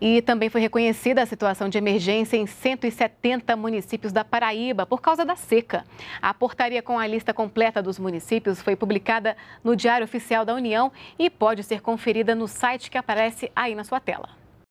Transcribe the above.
E também foi reconhecida a situação de emergência em 170 municípios da Paraíba por causa da seca. A portaria com a lista completa dos municípios foi publicada no Diário Oficial da União e pode ser conferida no site que aparece aí na sua tela.